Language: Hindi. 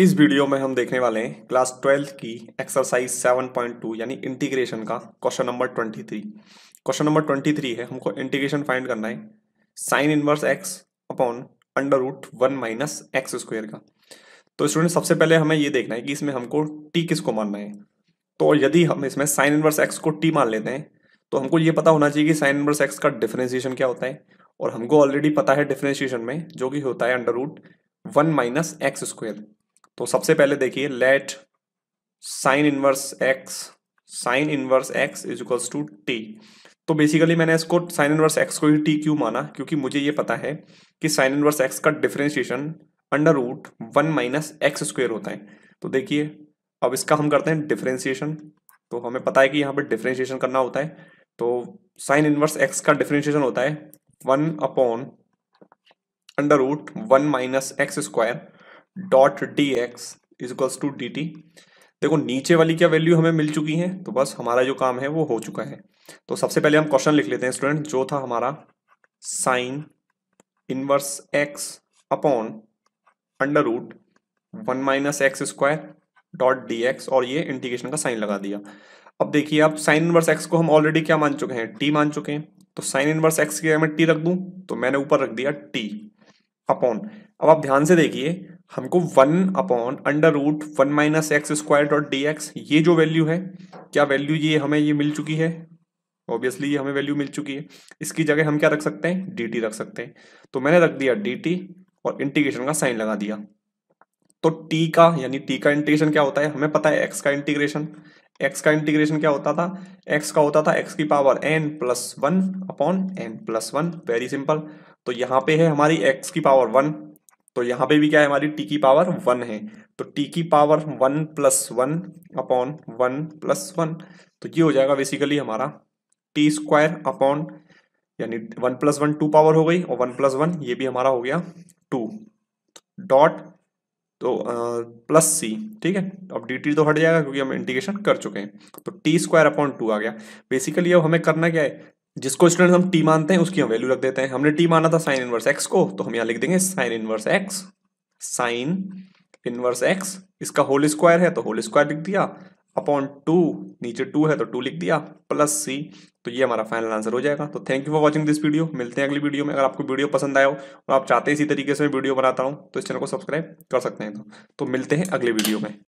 इस वीडियो में हम देखने वाले हैं क्लास ट्वेल्थ की एक्सरसाइज 7.2 यानी इंटीग्रेशन का क्वेश्चन नंबर 23 क्वेश्चन नंबर 23 है हमको इंटीग्रेशन फाइंड करना है sine inverse x upon under root one minus x square का तो स्टूडेंट सबसे पहले हमें ये देखना है कि इसमें हमको टी किसको मानना है तो यदि हम इसमें साइन इनवर्स एक्स को टी मान लेते हैं तो हमको ये पता होना चाहिए कि साइन इनवर्स एक्स का डिफ्रेंसिएशन क्या होता है और हमको ऑलरेडी पता है डिफ्रेंसिएशन में जो कि होता है under root one minus x square तो सबसे पहले देखिए let sine inverse x sine inverse x is equals to t तो बेसिकली मैंने इसको साइन इनवर्स एक्स को ही टी क्यू माना क्योंकि मुझे ये पता है कि साइन इनवर्स एक्स का differentiation under root one minus x square होता है तो देखिए अब इसका हम करते हैं डिफ्रेंशिएशन तो हमें पता है कि यहाँ पर डिफ्रेंशिएशन करना होता है तो साइन इनवर्स एक्स का डिफ्रेंशिएशन होता है one upon under root one minus x square dot d x is to d t देखो नीचे वाली क्या वैल्यू हमें मिल चुकी है तो बस हमारा जो काम है वो हो चुका है तो सबसे पहले हम क्वेश्चन लिख लेते हैं स्टूडेंट जो था हमारा sine inverse x upon under root one minus x square dot d x और ये इंटीग्रेशन का साइन लगा दिया अब देखिए आप साइन इनवर्स एक्स को हम ऑलरेडी क्या मान चुके हैं टी मान चुके हैं तो साइन इनवर्स एक्स की मैं टी रख दूं तो मैंने ऊपर रख दिया टी अपॉन अब आप ध्यान से देखिए हमको one upon under root one minus x square dot d x ये जो वैल्यू है क्या वैल्यू ये हमें ये मिल चुकी है ऑब्वियसली ये हमें वैल्यू मिल चुकी है इसकी जगह हम क्या रख सकते हैं डी रख सकते हैं तो मैंने रख दिया डी और इंटीग्रेशन का साइन लगा दिया तो टी का यानी टी का इंटीग्रेशन क्या होता है हमें पता है एक्स का इंटीग्रेशन एक्स का इंटीग्रेशन क्या होता था एक्स का होता था एक्स की power n plus one upon n plus one very simple तो यहाँ पे है हमारी एक्स की पावर वन तो यहाँ पे भी क्या है हमारी टी की पावर वन है तो टी की power one plus one upon one plus one तो ये हो जाएगा बेसिकली हमारा टी स्क्वायर अपॉन यानी one plus one two power हो गई और वन प्लस वन ये भी हमारा हो गया टू डॉट तो प्लस सी ठीक है अब डी टी तो हट जाएगा क्योंकि हम इंटीग्रेशन कर चुके हैं तो टी स्क्वायर अपॉन टू आ गया बेसिकली अब हमें करना क्या है जिसको स्टूडेंट हम टी मानते हैं उसकी हम वैल्यू रख देते हैं हमने टी माना था साइन इनवर्स एक्स को तो हम यहाँ लिख देंगे sine inverse x sine inverse x इसका होल स्क्वायर है तो होल स्क्वायर लिख दिया अपॉन टू नीचे टू है तो टू लिख दिया प्लस सी तो ये हमारा फाइनल आंसर हो जाएगा तो thank you for watching this video मिलते हैं अगली वीडियो में अगर आपको वीडियो पसंद आया हो और आप चाहते हैं इसी तरीके से वीडियो बनाता हूँ तो इस चैनल को सब्सक्राइब कर सकते हैं तो मिलते हैं अगले वीडियो में